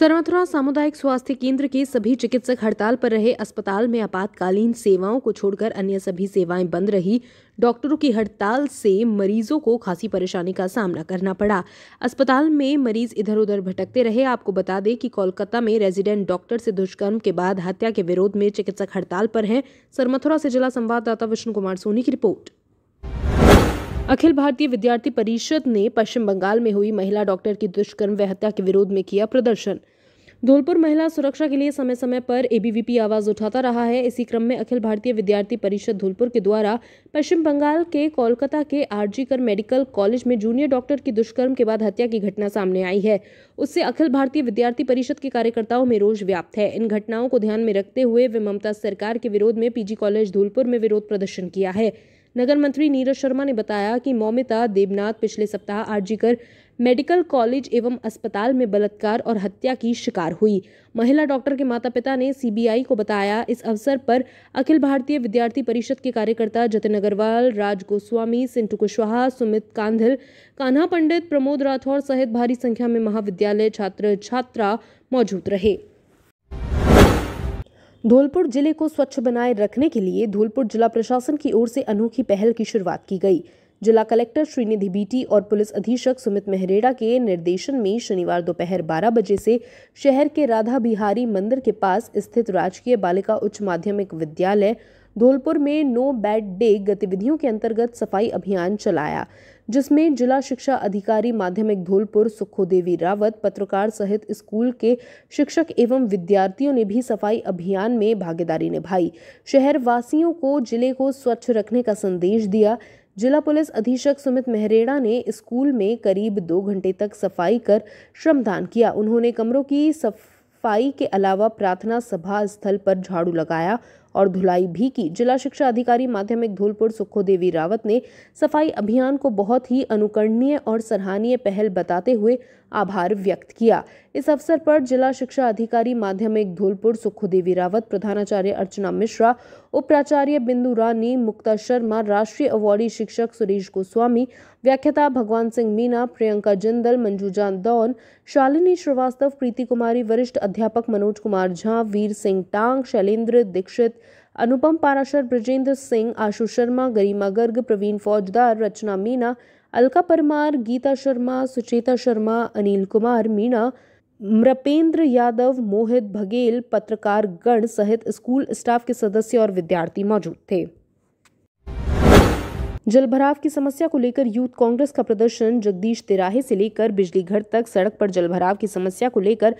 सरमथुरा सामुदायिक स्वास्थ्य केंद्र के सभी चिकित्सक हड़ताल पर रहे अस्पताल में आपातकालीन सेवाओं को छोड़कर अन्य सभी सेवाएं बंद रही डॉक्टरों की हड़ताल से मरीजों को खासी परेशानी का सामना करना पड़ा अस्पताल में मरीज इधर उधर भटकते रहे आपको बता दें कि कोलकाता में रेजिडेंट डॉक्टर से दुष्कर्म के बाद हत्या के विरोध में चिकित्सक हड़ताल पर हैं सरमथुरा से जिला संवाददाता विष्णु कुमार सोनी की रिपोर्ट अखिल भारतीय विद्यार्थी परिषद ने पश्चिम बंगाल में हुई महिला डॉक्टर की दुष्कर्म व हत्या के विरोध में किया प्रदर्शन धौलपुर महिला सुरक्षा के लिए समय समय पर एबीवीपी आवाज उठाता रहा है इसी क्रम में अखिल भारतीय विद्यार्थी परिषद धौलपुर के द्वारा पश्चिम बंगाल के कोलकाता के आरजी कर मेडिकल कॉलेज में जूनियर डॉक्टर की दुष्कर्म के बाद हत्या की घटना सामने आई है उससे अखिल भारतीय विद्यार्थी परिषद के कार्यकर्ताओं में रोष व्याप्त है इन घटनाओं को ध्यान में रखते हुए वे ममता सरकार के विरोध में पीजी कॉलेज धौलपुर में विरोध प्रदर्शन किया है नगर मंत्री नीरज शर्मा ने बताया कि मौमिता देवनाथ पिछले सप्ताह आरजीकर मेडिकल कॉलेज एवं अस्पताल में बलात्कार और हत्या की शिकार हुई महिला डॉक्टर के माता पिता ने सीबीआई को बताया इस अवसर पर अखिल भारतीय विद्यार्थी परिषद के कार्यकर्ता जतिन अग्रवाल राज गोस्वामी सिंटू कुशवाहा सुमित कांधल कान्हा पंडित प्रमोद राठौर सहित भारी संख्या में महाविद्यालय छात्र छात्रा मौजूद रहे धौलपुर जिले को स्वच्छ बनाए रखने के लिए धौलपुर जिला प्रशासन की ओर से अनोखी पहल की शुरुआत की गई जिला कलेक्टर श्रीनिधि बीटी और पुलिस अधीक्षक सुमित मेहरेड़ा के निर्देशन में शनिवार दोपहर 12 बजे से शहर के राधा बिहारी मंदिर के पास स्थित राजकीय बालिका उच्च माध्यमिक विद्यालय धौलपुर में नो बैड डे गतिविधियों के अंतर्गत सफाई अभियान चलाया जिसमें जिला शिक्षा अधिकारी माध्यमिक धौलपुर सुखो देवी रावत पत्रकार सहित स्कूल के शिक्षक एवं विद्यार्थियों ने भी सफाई अभियान में भागीदारी निभाई शहर वासियों को जिले को स्वच्छ रखने का संदेश दिया जिला पुलिस अधीक्षक सुमित मेहरेड़ा ने स्कूल में करीब दो घंटे तक सफाई कर श्रमदान किया उन्होंने कमरों की सफाई के अलावा प्रार्थना सभा स्थल पर झाड़ू लगाया और धुलाई भी की जिला शिक्षा अधिकारी माध्यमिक धूलपुर सुखो देवी रावत ने सफाई अभियान को बहुत ही अनुकरणीय और सराहनीय पहल बताते हुए आभार व्यक्त किया इस अवसर पर जिला शिक्षा अधिकारी माध्यमिक धूलपुर सुखुदेवी रावत प्रधानाचार्य अर्चना मिश्रा उपप्राचार्य बिंदु रानी मुक्ता शर्मा राष्ट्रीय अवार्डी शिक्षक सुरेश गोस्वामी व्याख्याता भगवान सिंह मीना प्रियंका जिंदल जान दौन शालिनी श्रीवास्तव प्रीति कुमारी वरिष्ठ अध्यापक मनोज कुमार झा वीर सिंह टांग शैलेन्द्र दीक्षित अनुपम पाराशर ब्रजेंद्र सिंह आशु शर्मा गरिमा गर्ग प्रवीण फौजदार रचना मीना अलका परमार गीता शर्मा सुचेता शर्मा अनिल कुमार मीणा मृपेंद्र यादव मोहित बघेल पत्रकार गण सहित स्कूल स्टाफ के सदस्य और विद्यार्थी मौजूद थे जलभराव की समस्या को लेकर यूथ कांग्रेस का प्रदर्शन जगदीश तिराहे से लेकर बिजली घर तक सड़क पर जलभराव की समस्या को लेकर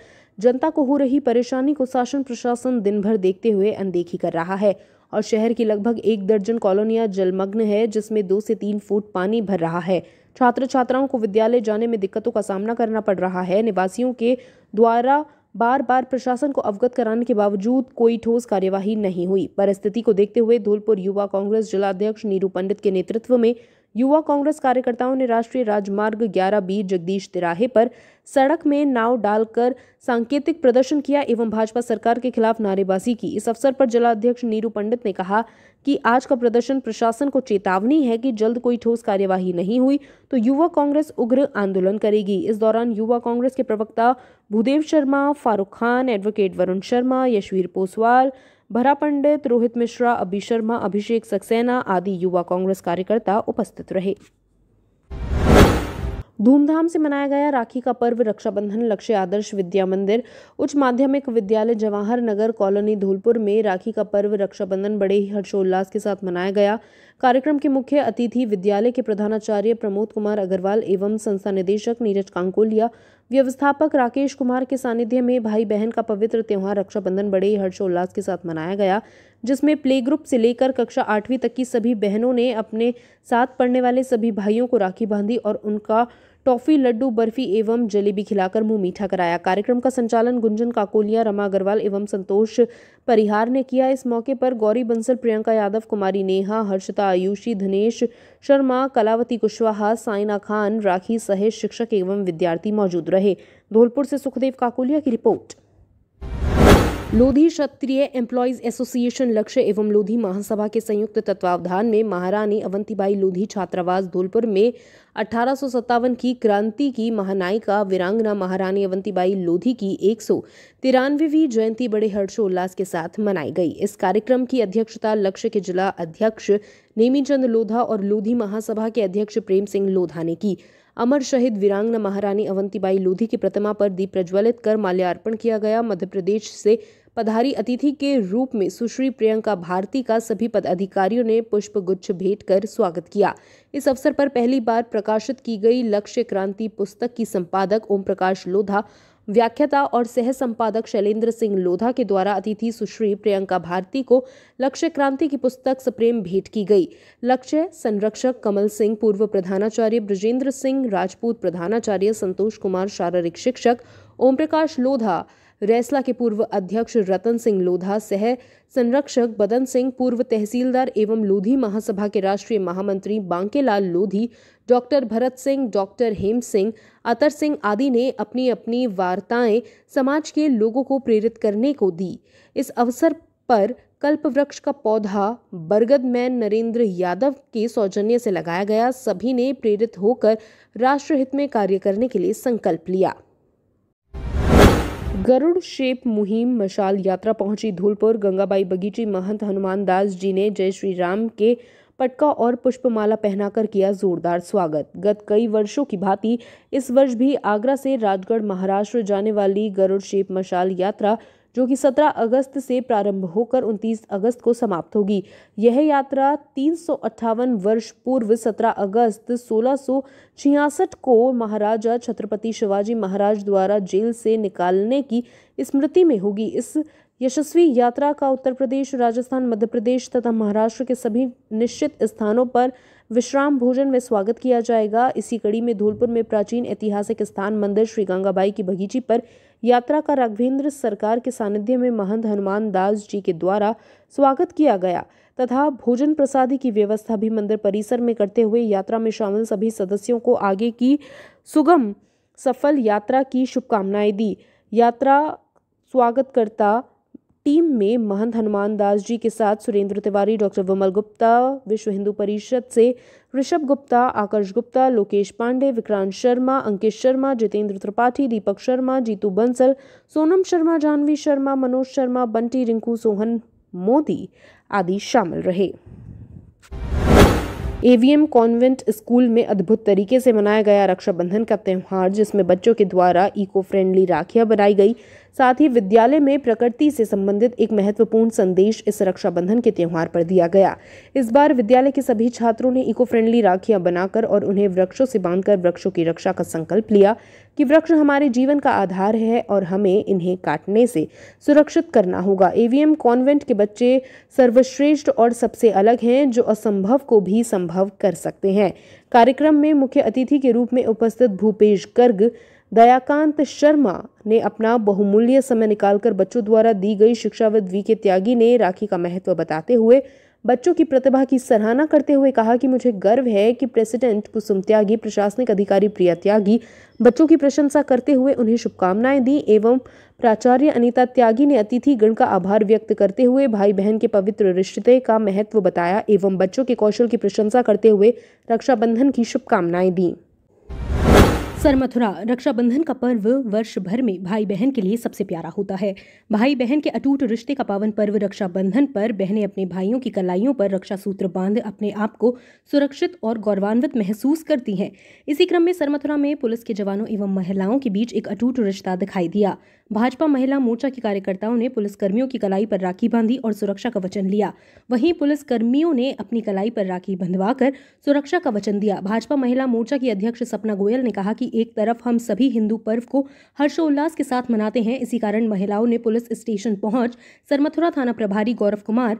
जनता को हो रही परेशानी को शासन प्रशासन दिन भर देखते हुए अनदेखी कर रहा है और शहर की लगभग एक दर्जन कॉलोनियां जलमग्न है जिसमें दो से तीन फुट पानी भर रहा है छात्र छात्राओं को विद्यालय जाने में दिक्कतों का सामना करना पड़ रहा है निवासियों के द्वारा बार बार प्रशासन को अवगत कराने के बावजूद कोई ठोस कार्यवाही नहीं हुई परिस्थिति को देखते हुए धौलपुर युवा कांग्रेस जिलाध्यक्ष नीरू पंडित के नेतृत्व में युवा कांग्रेस कार्यकर्ताओं ने राष्ट्रीय राजमार्ग 11 बी जगदीश तिराहे पर सड़क में नाव डालकर सांकेतिक प्रदर्शन किया एवं भाजपा सरकार के खिलाफ नारेबाजी की इस अवसर पर जिलाध्यक्ष नीरू पंडित ने कहा कि आज का प्रदर्शन प्रशासन को चेतावनी है कि जल्द कोई ठोस कार्यवाही नहीं हुई तो युवा कांग्रेस उग्र आंदोलन करेगी इस दौरान युवा कांग्रेस के प्रवक्ता भूदेव शर्मा फारूक खान एडवोकेट वरुण शर्मा यशवीर पोसवाल भरा पंडित रोहित मिश्रा अभी शर्मा अभिषेक सक्सेना आदि युवा कांग्रेस कार्यकर्ता उपस्थित रहे धूमधाम से मनाया गया राखी का पर्व रक्षाबंधन लक्ष्य आदर्श विद्या मंदिर उच्च माध्यमिक विद्यालय जवाहर नगर कॉलोनी धूलपुर में राखी का पर्व रक्षाबंधन बड़े ही हर्षोल्लास के साथ मनाया गया कार्यक्रम के मुख्य अतिथि विद्यालय के प्रधानाचार्य प्रमोद कुमार अग्रवाल एवं संस्था निदेशक नीरज कांकोलिया व्यवस्थापक राकेश कुमार के सानिध्य में भाई बहन का पवित्र त्यौहार रक्षाबंधन बड़े ही हर्षोल्लास के साथ मनाया गया जिसमें प्ले ग्रुप से लेकर कक्षा आठवीं तक की सभी बहनों ने अपने साथ पढ़ने वाले सभी भाइयों को राखी बांधी और उनका टॉफी लड्डू बर्फी एवं जलेबी खिलाकर मुंह मीठा कराया कार्यक्रम का संचालन गुंजन काकोलिया रमा अग्रवाल एवं संतोष परिहार ने किया इस मौके पर गौरी बंसल प्रियंका यादव कुमारी नेहा हर्षता आयुषी धनेश शर्मा कलावती कुशवाहा साइना खान राखी सहित शिक्षक एवं विद्यार्थी मौजूद रहे धौलपुर से सुखदेव काकोलिया की report Lodhi Kshatriya employees association लक्ष्य एवं लोधी महासभा के संयुक्त तत्वावधान में महारानी अवंतीबाई लोधी छात्रावास धौलपुर में अठारह की क्रांति की महानायिका वीरांगना महारानी अवंतीबाई लोधी की एक तिरानवेवी जयंती बड़े हर्षोल्लास के साथ मनाई गई इस कार्यक्रम की अध्यक्षता लक्ष्य के जिला अध्यक्ष नेमीचंद लोधा और लोधी महासभा के अध्यक्ष प्रेम सिंह लोधा ने की अमर शहीद वीरांगना महारानी अवंतीबाई लोधी की प्रतिमा पर दीप प्रज्वलित कर माल्यार्पण किया गया मध्य प्रदेश से पधारी अतिथि के रूप में सुश्री प्रियंका भारती का सभी पदाधिकारियों ने पुष्प गुच्छ भेंट कर स्वागत किया इस अवसर पर पहली बार प्रकाशित की गई लक्ष्य क्रांति पुस्तक की संपादक ओम प्रकाश लोधा व्याख्याता और सह संपादक शैलेंद्र सिंह लोधा के द्वारा अतिथि सुश्री प्रियंका भारती को लक्ष्य क्रांति की पुस्तक सप्रेम भेंट की गई लक्ष्य संरक्षक कमल सिंह पूर्व प्रधानाचार्य ब्रजेंद्र सिंह राजपूत प्रधानाचार्य संतोष कुमार शारीरिक शिक्षक ओम प्रकाश लोधा रैसला के पूर्व अध्यक्ष रतन सिंह लोधा सह संरक्षक बदन सिंह पूर्व तहसीलदार एवं लोधी महासभा के राष्ट्रीय महामंत्री बांकेलाल लोधी डॉक्टर भरत सिंह डॉक्टर हेम सिंह अतर सिंह आदि ने अपनी अपनी वार्ताएं समाज के लोगों को प्रेरित करने को दी इस अवसर पर कल्पवृक्ष का पौधा बरगद मैन नरेंद्र यादव के सौजन्य से लगाया गया सभी ने प्रेरित होकर राष्ट्रहित में कार्य करने के लिए संकल्प लिया गरुड़ शेप मुहिम मशाल यात्रा पहुंची धूलपुर गंगाबाई बगीची महंत हनुमान दास जी ने जय श्री राम के पटका और पुष्पमाला पहनाकर किया जोरदार स्वागत गत कई वर्षों की भांति इस वर्ष भी आगरा से राजगढ़ महाराष्ट्र जाने वाली गरुड़ शेप मशाल यात्रा जो कि 17 अगस्त से प्रारंभ होकर 29 अगस्त को समाप्त होगी यह यात्रा तीन वर्ष पूर्व 17 अगस्त सोलह को महाराजा छत्रपति शिवाजी महाराज द्वारा जेल से निकालने की स्मृति में होगी इस यशस्वी यात्रा का उत्तर प्रदेश राजस्थान मध्य प्रदेश तथा महाराष्ट्र के सभी निश्चित स्थानों पर विश्राम भोजन में स्वागत किया जाएगा इसी कड़ी में धौलपुर में प्राचीन ऐतिहासिक स्थान मंदिर श्री गंगाबाई की बगीची पर यात्रा का राघवेंद्र सरकार के सानिध्य में महंत हनुमान दास जी के द्वारा स्वागत किया गया तथा भोजन प्रसादी की व्यवस्था भी मंदिर परिसर में करते हुए यात्रा में शामिल सभी सदस्यों को आगे की सुगम सफल यात्रा की शुभकामनाएं दी यात्रा स्वागतकर्ता टीम में महंत हनुमान दास जी के साथ सुरेंद्र तिवारी डॉक्टर विमल गुप्ता विश्व हिंदू परिषद से ऋषभ गुप्ता आकर्ष गुप्ता लोकेश पांडे विक्रांत शर्मा अंकित शर्मा जितेंद्र त्रिपाठी दीपक शर्मा जीतू बंसल सोनम शर्मा जानवी शर्मा मनोज शर्मा बंटी रिंकू सोहन मोदी आदि शामिल रहे एवीएम कॉन्वेंट स्कूल में अद्भुत तरीके से मनाया गया रक्षाबंधन का त्यौहार जिसमें बच्चों के द्वारा इको फ्रेंडली राखियां बनाई गई साथ ही विद्यालय में प्रकृति से संबंधित एक महत्वपूर्ण संदेश इस रक्षाबंधन के त्यौहार पर दिया गया इस बार विद्यालय के सभी छात्रों ने इको फ्रेंडली राखियां बनाकर और उन्हें वृक्षों से बांधकर वृक्षों की रक्षा का संकल्प लिया कि वृक्ष हमारे जीवन का आधार है और हमें इन्हें काटने से सुरक्षित करना होगा एवीएम कॉन्वेंट के बच्चे सर्वश्रेष्ठ और सबसे अलग हैं जो असंभव को भी संभव कर सकते हैं कार्यक्रम में मुख्य अतिथि के रूप में उपस्थित भूपेश गर्ग दयाकांत शर्मा ने अपना बहुमूल्य समय निकालकर बच्चों द्वारा दी गई शिक्षाविद वी के त्यागी ने राखी का महत्व बताते हुए बच्चों की प्रतिभा की सराहना करते हुए कहा कि मुझे गर्व है कि प्रेसिडेंट कुसुम त्यागी प्रशासनिक अधिकारी प्रिया त्यागी बच्चों की प्रशंसा करते हुए उन्हें शुभकामनाएं दी एवं प्राचार्य अनिता त्यागी ने अतिथि गण का आभार व्यक्त करते हुए भाई बहन के पवित्र रिश्ते का महत्व बताया एवं बच्चों के कौशल की प्रशंसा करते हुए रक्षाबंधन की शुभकामनाएं दीं सर मथुरा रक्षाबंधन का पर्व वर्ष भर में भाई बहन के लिए सबसे प्यारा होता है भाई बहन के अटूट रिश्ते का पावन पर्व रक्षाबंधन पर बहनें अपने भाइयों की कलाइयों पर रक्षा सूत्र बांध अपने आप को सुरक्षित और गौरवान्वित महसूस करती हैं इसी क्रम में सर मथुरा में पुलिस के जवानों एवं महिलाओं के बीच एक अटूट रिश्ता दिखाई दिया भाजपा महिला मोर्चा के कार्यकर्ताओं ने पुलिसकर्मियों की कलाई पर राखी बांधी और सुरक्षा का वचन लिया वहीं पुलिसकर्मियों ने अपनी कलाई पर राखी बंधवा कर सुरक्षा का वचन दिया भाजपा महिला मोर्चा की अध्यक्ष सपना गोयल ने कहा कि एक तरफ हम सभी हिंदू पर्व को हर्षोल्लास के साथ मनाते हैं इसी कारण महिलाओं ने पुलिस स्टेशन पहुंच सरमथुरा थाना प्रभारी Gaurav Kumar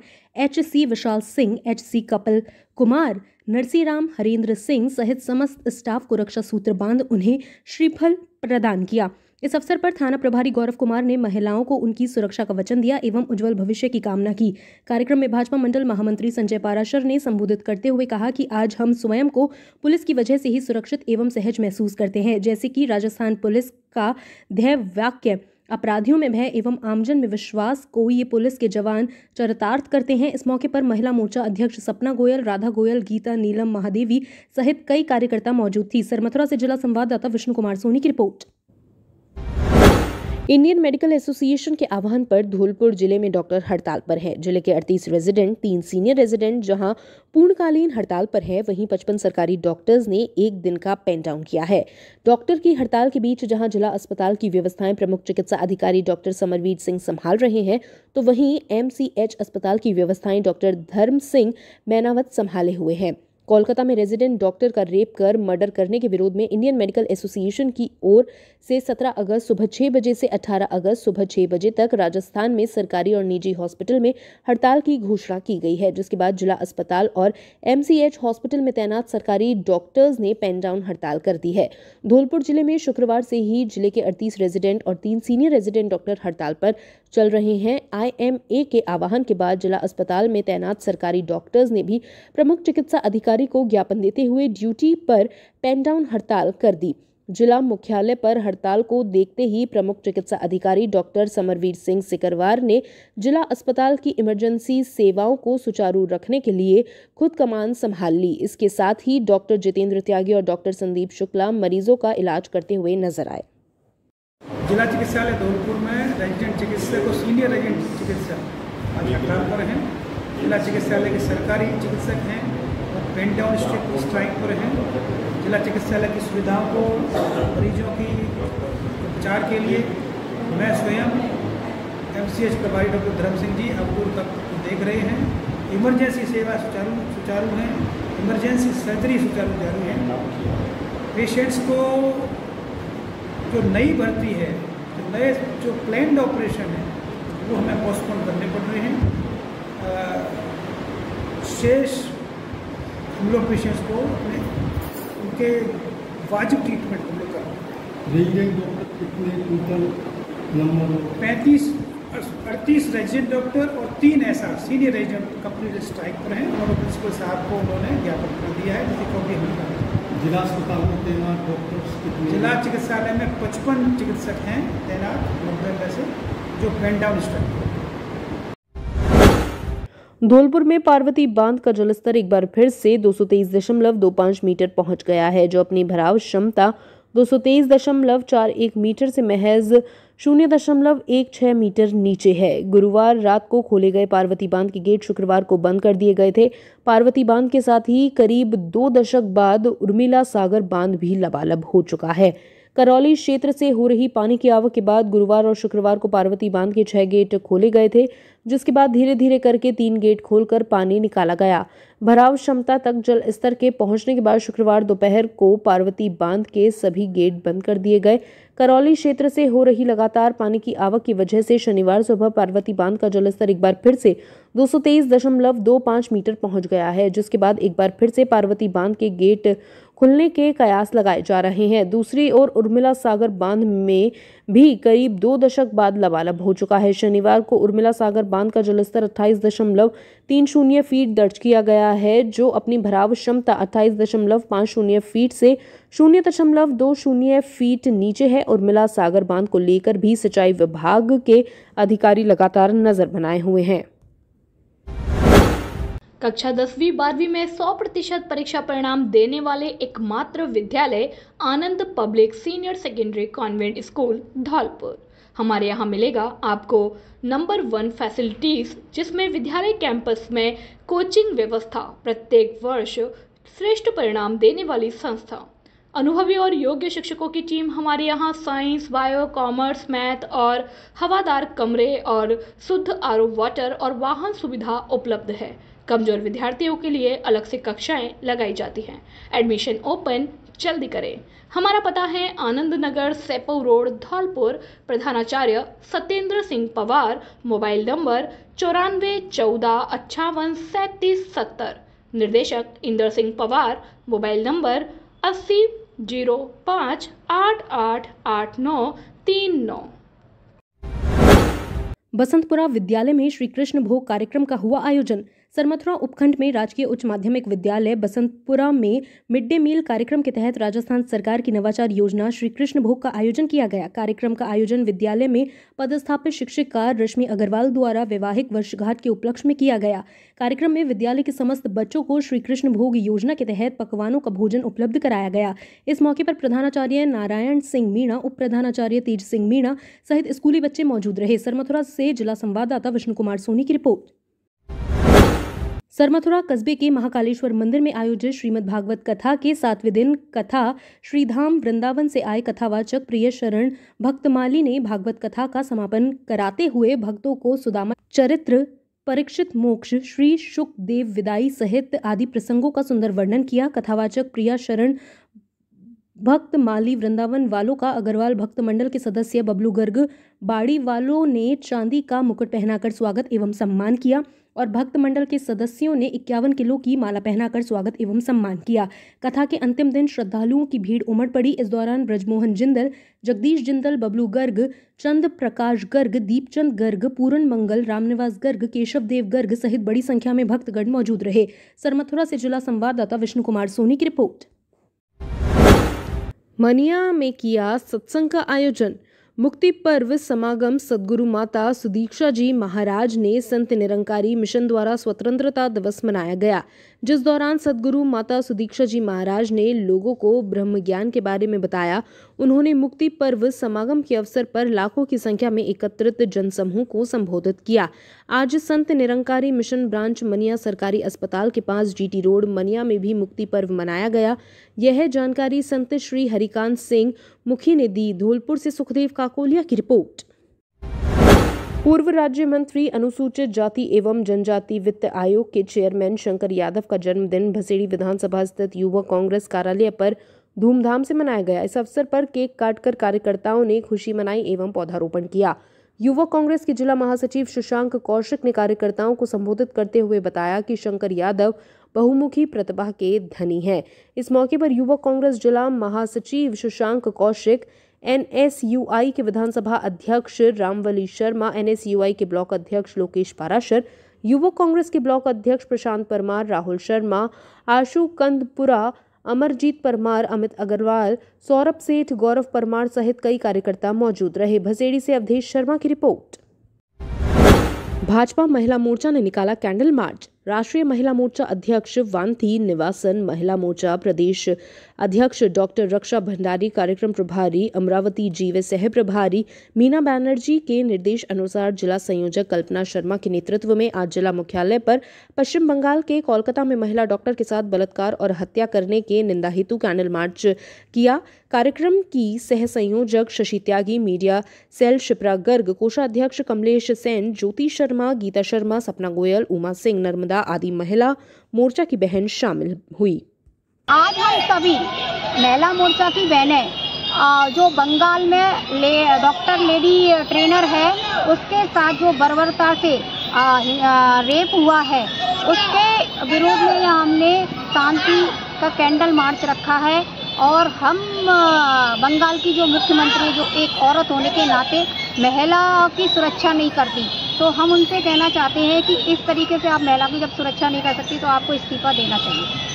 H C Vishal Singh H C Kapil Kumar Narsiram Harendra Singh सहित समस्त स्टाफ को रक्षा सूत्र बांध उन्हें श्रीफल प्रदान किया इस अवसर पर थाना प्रभारी गौरव कुमार ने महिलाओं को उनकी सुरक्षा का वचन दिया एवं उज्जवल भविष्य की कामना की कार्यक्रम में भाजपा मंडल महामंत्री संजय पाराशर ने संबोधित करते हुए कहा कि आज हम स्वयं को पुलिस की वजह से ही सुरक्षित एवं सहज महसूस करते हैं जैसे कि राजस्थान पुलिस का ध्यय वाक्य अपराधियों में भय एवं आमजन में विश्वास को ये पुलिस के जवान चरितार्थ करते हैं इस मौके पर महिला मोर्चा अध्यक्ष सपना गोयल राधा गोयल गीता नीलम महादेवी सहित कई कार्यकर्ता मौजूद थी सरमथुरा से जिला संवाददाता विष्णु कुमार सोनी की रिपोर्ट इंडियन मेडिकल एसोसिएशन के आह्वान पर धौलपुर जिले में डॉक्टर हड़ताल पर हैं जिले के 38 रेजिडेंट तीन सीनियर रेजिडेंट जहां पूर्णकालीन हड़ताल पर है वहीं 55 सरकारी डॉक्टर्स ने एक दिन का पेन डाउन किया है डॉक्टर की हड़ताल के बीच जहां जिला अस्पताल की व्यवस्थाएं प्रमुख चिकित्सा अधिकारी डॉक्टर समरवीर सिंह संभाल रहे हैं तो वहीं एमसीएच अस्पताल की व्यवस्थाएं डॉक्टर धर्म सिंह मैनावत संभाले हुए हैं कोलकाता में रेजिडेंट डॉक्टर का रेप कर मर्डर करने के विरोध में इंडियन मेडिकल एसोसिएशन की ओर से 17 अगस्त सुबह छह बजे से 18 अगस्त सुबह छह बजे तक राजस्थान में सरकारी और निजी हॉस्पिटल में हड़ताल की घोषणा की गई है जिसके बाद जिला अस्पताल और एमसीएच हॉस्पिटल में तैनात सरकारी डॉक्टर्स ने पेन डाउन हड़ताल कर दी है धौलपुर जिले में शुक्रवार से ही जिले के अड़तीस रेजिडेंट और तीन सीनियर रेजिडेंट डॉक्टर हड़ताल पर चल रहे हैं आई के आह्वान के बाद जिला अस्पताल में तैनात सरकारी डॉक्टर्स ने भी प्रमुख चिकित्सा अधिकारी अधिकारी को ज्ञापन देते हुए ड्यूटी पर पेन डाउन हड़ताल कर दी जिला मुख्यालय पर हड़ताल को देखते ही प्रमुख चिकित्सा अधिकारी डॉक्टर समरवीर सिंह सिकरवार ने जिला अस्पताल की इमरजेंसी सेवाओं को सुचारू रखने के लिए खुद कमान संभाल ली इसके साथ ही डॉक्टर जितेंद्र त्यागी और डॉक्टर संदीप शुक्ला मरीजों का इलाज करते हुए नजर आए जिला चिकित्सालय धौलपुर में रेजिडेंट चिकित्सक को सीनियर रेजिडेंट चिकित्सक आज हड़ताल पर हैं जिला चिकित्सालय के सरकारी चिकित्सक हैं पेंट डाउन स्ट्रीट स्ट्राइक पर हैं जिला चिकित्सालय की सुविधाओं को मरीजों की उपचार के लिए मैं स्वयं एम सी एच प्रभारी डॉक्टर धर्म सिंह जी अबूर तक देख रहे हैं इमरजेंसी सेवा सुचारू सुचारू हैं इमरजेंसी सर्जरी सुचारू जारी है पेशेंट्स को जो नई भर्ती है जो नए जो प्लैंड ऑपरेशन है वो हमें पोस्टपोन करने पड़ रहे हैं शेष हम लोग पेशेंट्स को अपने उनके वाजिब ट्रीटमेंट हम लोग रेजिडेंट डॉक्टर कितने टोटल नंबर पैंतीस अड़तीस रेजिडेंट डॉक्टर और तीन ऐसा सीनियर रेजिडेंट कंपनी स्ट्राइक पर हैं और प्रिंसिपल साहब को उन्होंने ज्ञापन कर दिया है जिसे कॉपी भी कर जिला अस्पताल में तैनात डॉक्टर्स कितने जिला चिकित्सालय में पचपन चिकित्सक हैं तैनात नब्बे वैसे जो पेन डाउन स्ट्राइक धौलपुर में पार्वती बांध का जलस्तर एक बार फिर से दो मीटर पहुंच गया है जो अपनी भराव क्षमता दो मीटर से महज शून्य दशमलव एक छः मीटर नीचे है गुरुवार रात को खोले गए पार्वती बांध के गेट शुक्रवार को बंद कर दिए गए थे पार्वती बांध के साथ ही करीब दो दशक बाद उर्मिला सागर बांध भी लबालब हो चुका है करौली क्षेत्र से हो रही पानी की आवक के बाद गुरुवार और शुक्रवार को पार्वती बांध के छह गेट खोले गए थे जिसके बाद धीरे धीरे करके तीन गेट खोलकर पानी निकाला गया भराव क्षमता तक जल स्तर के पहुंचने के बाद शुक्रवार दोपहर को पार्वती बांध के सभी गेट बंद कर दिए गए करौली क्षेत्र से हो रही लगातार पानी की आवक की वजह से शनिवार सुबह पार्वती बांध का जलस्तर एक बार फिर से दो मीटर पहुंच गया है जिसके बाद एक बार फिर से पार्वती बांध के गेट खुलने के कयास लगाए जा रहे हैं दूसरी ओर उर्मिला सागर बांध में भी करीब दो दशक बाद लबालब हो चुका है शनिवार को उर्मिला सागर बांध का जलस्तर अट्ठाईस दशमलव तीन शून्य फीट दर्ज किया गया है जो अपनी भराव क्षमता अट्ठाईस दशमलव पाँच शून्य फीट से शून्य दशमलव दो शून्य फीट नीचे है उर्मिला सागर बांध को लेकर भी सिंचाई विभाग के अधिकारी लगातार नजर बनाए हुए हैं कक्षा दसवीं बारहवीं में 100 प्रतिशत परीक्षा परिणाम देने वाले एकमात्र विद्यालय Anand public senior secondary convent school Dholpur हमारे यहाँ मिलेगा आपको नंबर वन फैसिलिटीज़ जिसमें विद्यालय कैंपस में कोचिंग व्यवस्था प्रत्येक वर्ष श्रेष्ठ परिणाम देने वाली संस्था अनुभवी और योग्य शिक्षकों की टीम हमारे यहाँ साइंस बायो कॉमर्स मैथ और हवादार कमरे और शुद्ध आर वाटर और वाहन सुविधा उपलब्ध है कमज़ोर विद्यार्थियों के लिए अलग से कक्षाएं लगाई जाती हैं एडमिशन ओपन जल्दी करें हमारा पता है आनंद नगर सेपो रोड धौलपुर प्रधानाचार्य सत्येंद्र सिंह पवार मोबाइल नंबर चौरानवे चौदह अट्ठावन सैंतीस सत्तर निर्देशक इंदर सिंह पवार मोबाइल नंबर अस्सी जीरो पाँच आठ आठ आठ नौ तीन नौ बसंतपुरा विद्यालय में श्री कृष्ण भोग कार्यक्रम का हुआ आयोजन सरमथुरा उपखंड में राजकीय उच्च माध्यमिक विद्यालय बसंतपुरा में मिड डे मील कार्यक्रम के तहत राजस्थान सरकार की नवाचार योजना श्री कृष्ण भोग का आयोजन किया गया कार्यक्रम का आयोजन विद्यालय में पदस्थापित शिक्षिका रश्मि अग्रवाल द्वारा वैवाहिक वर्षगांठ के उपलक्ष्य में किया गया कार्यक्रम में विद्यालय के समस्त बच्चों को श्री कृष्ण भोग योजना के तहत पकवानों का भोजन उपलब्ध कराया गया इस मौके पर प्रधानाचार्य नारायण सिंह मीणा उप प्रधानाचार्य तेज सिंह मीणा सहित स्कूली बच्चे मौजूद रहे सरमथुरा से जिला संवाददाता विष्णु कुमार सोनी की रिपोर्ट सरमथुरा कस्बे के महाकालेश्वर मंदिर में आयोजित श्रीमद् भागवत कथा के सातवें दिन कथा श्रीधाम वृंदावन से आए कथावाचक प्रिय शरण भक्तमाली ने भागवत कथा का समापन कराते हुए भक्तों को सुदामा चरित्र परीक्षित मोक्ष श्री सुखदेव विदाई सहित आदि प्रसंगों का सुंदर वर्णन किया कथावाचक प्रिया शरण भक्त माली वृंदावन वालों का अग्रवाल भक्त मंडल के सदस्य बबलू गर्ग बाड़ी वालों ने चांदी का मुकुट पहनाकर स्वागत एवं सम्मान किया और भक्त मंडल के सदस्यों ने इक्यावन किलो की माला पहनाकर स्वागत एवं सम्मान किया कथा के अंतिम दिन श्रद्धालुओं की भीड़ उमड़ पड़ी इस दौरान ब्रजमोहन जिंदल जगदीश जिंदल बबलू गर्ग चंद प्रकाश गर्ग दीपचंद गर्ग पूरन मंगल रामनिवास गर्ग केशव देव गर्ग सहित बड़ी संख्या में भक्तगण मौजूद रहे सरमथुरा से जिला संवाददाता विष्णु कुमार सोनी की रिपोर्ट मनिया में किया सत्संग का आयोजन मुक्ति पर्व समागम सदगुरु माता सुदीक्षा जी महाराज ने संत निरंकारी मिशन द्वारा स्वतंत्रता दिवस मनाया गया जिस दौरान सदगुरु माता सुदीक्षा जी महाराज ने लोगों को ब्रह्म ज्ञान के बारे में बताया उन्होंने मुक्ति पर्व समागम के अवसर पर लाखों की संख्या में एकत्रित जनसमूह को संबोधित किया आज संत निरंकारी मिशन ब्रांच मनिया सरकारी अस्पताल के पास जीटी रोड मनिया में भी मुक्ति पर्व मनाया गया यह जानकारी संत श्री हरिकांत सिंह मुखी ने दी धौलपुर से सुखदेव काकोलिया की रिपोर्ट पूर्व राज्य मंत्री अनुसूचित जाति एवं जनजाति वित्त आयोग के चेयरमैन शंकर यादव का जन्मदिन भसेड़ी विधानसभा स्थित युवा कांग्रेस कार्यालय पर धूमधाम से मनाया गया इस अवसर पर केक काटकर कार्यकर्ताओं ने खुशी मनाई एवं पौधारोपण किया युवा कांग्रेस के जिला महासचिव शशांक कौशिक ने कार्यकर्ताओं को संबोधित करते हुए बताया कि शंकर यादव बहुमुखी प्रतिभा के धनी हैं इस मौके पर युवा कांग्रेस जिला महासचिव शशांक कौशिक एन के विधानसभा अध्यक्ष Ramvali Sharma N K block अध्यक्ष लोकेश पाराशर युवक कांग्रेस के ब्लॉक अध्यक्ष प्रशांत परमार राहुल शर्मा आशु कंदपुरा अमरजीत परमार अमित अग्रवाल सौरभ सेठ गौरव परमार सहित कई कार्यकर्ता मौजूद रहे भसेड़ी से अवधेश शर्मा की रिपोर्ट भाजपा महिला मोर्चा ने निकाला कैंडल मार्च राष्ट्रीय महिला मोर्चा अध्यक्ष वांती निवासन महिला मोर्चा प्रदेश अध्यक्ष डॉक्टर रक्षा भंडारी कार्यक्रम प्रभारी अमरावती जीव सह प्रभारी मीना बैनर्जी के निर्देश अनुसार जिला संयोजक कल्पना शर्मा के नेतृत्व में आज जिला मुख्यालय पर पश्चिम बंगाल के कोलकाता में महिला डॉक्टर के साथ बलात्कार और हत्या करने के निंदा हेतु कैंडल मार्च किया कार्यक्रम की सह संयोजक शशि त्यागी मीडिया सेल शिप्रा गर्ग कोषाध्यक्ष कमलेश सेन ज्योति शर्मा गीता शर्मा सपना गोयल उमा सिंह नर्मदा आदि महिला मोर्चा की बहन शामिल हुई आज हम सभी महिला मोर्चा की बहनें जो बंगाल में ले डॉक्टर लेडी ट्रेनर है उसके साथ जो बर्बरता से रेप हुआ है उसके विरोध में हमने शांति का कैंडल मार्च रखा है और हम बंगाल की जो मुख्यमंत्री जो एक औरत होने के नाते महिला की सुरक्षा नहीं करती तो हम उनसे कहना चाहते हैं कि इस तरीके से आप महिला की जब सुरक्षा नहीं कर सकती तो आपको इस्तीफा देना चाहिए